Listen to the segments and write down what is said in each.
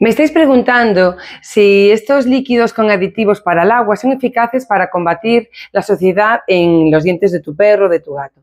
Me estáis preguntando si estos líquidos con aditivos para el agua son eficaces para combatir la suciedad en los dientes de tu perro, o de tu gato.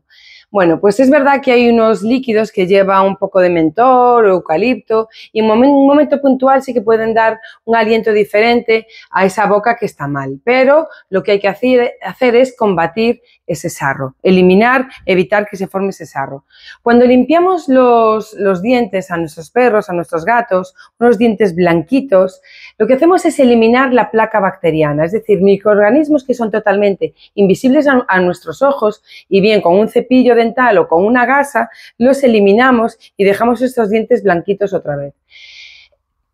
Bueno, pues es verdad que hay unos líquidos que lleva un poco de mentol o eucalipto y en un momento puntual sí que pueden dar un aliento diferente a esa boca que está mal, pero lo que hay que hacer, es combatir ese sarro, eliminar, evitar que se forme ese sarro. Cuando limpiamos los, dientes a nuestros perros, a nuestros gatos, unos dientes blanquitos, lo que hacemos es eliminar la placa bacteriana, es decir, microorganismos que son totalmente invisibles a, a nuestros ojos y bien con un cepillo dental o con una gasa, los eliminamos y dejamos estos dientes blanquitos otra vez.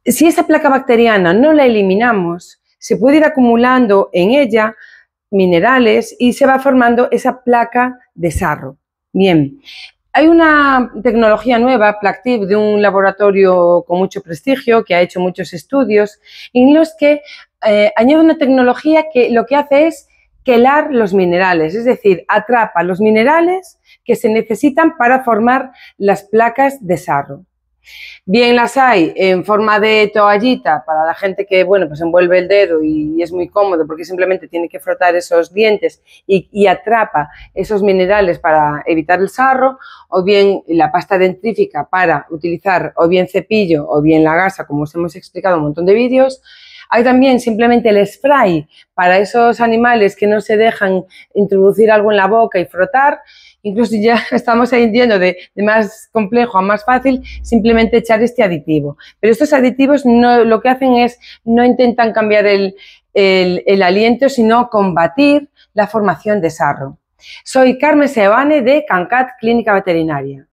Si esa placa bacteriana no la eliminamos, se puede ir acumulando en ella minerales y se va formando esa placa de sarro. Bien, hay una tecnología nueva, Plactiv, de un laboratorio con mucho prestigio que ha hecho muchos estudios, en los que eh, añade una tecnología que lo que hace es quelar los minerales, es decir, atrapa los minerales que se necesitan para formar las placas de sarro. Bien las hay en forma de toallita para la gente que, bueno, pues envuelve el dedo y es muy cómodo porque simplemente tiene que frotar esos dientes y, y atrapa esos minerales para evitar el sarro, o bien la pasta dentrífica para utilizar o bien cepillo o bien la gasa, como os hemos explicado un montón de vídeos, hay también simplemente el spray para esos animales que no se dejan introducir algo en la boca y frotar. Incluso ya estamos yendo de, de más complejo a más fácil, simplemente echar este aditivo. Pero estos aditivos no, lo que hacen es, no intentan cambiar el, el, aliento, sino combatir la formación de sarro. Soy Carmen Sebane de Cancat Clínica Veterinaria.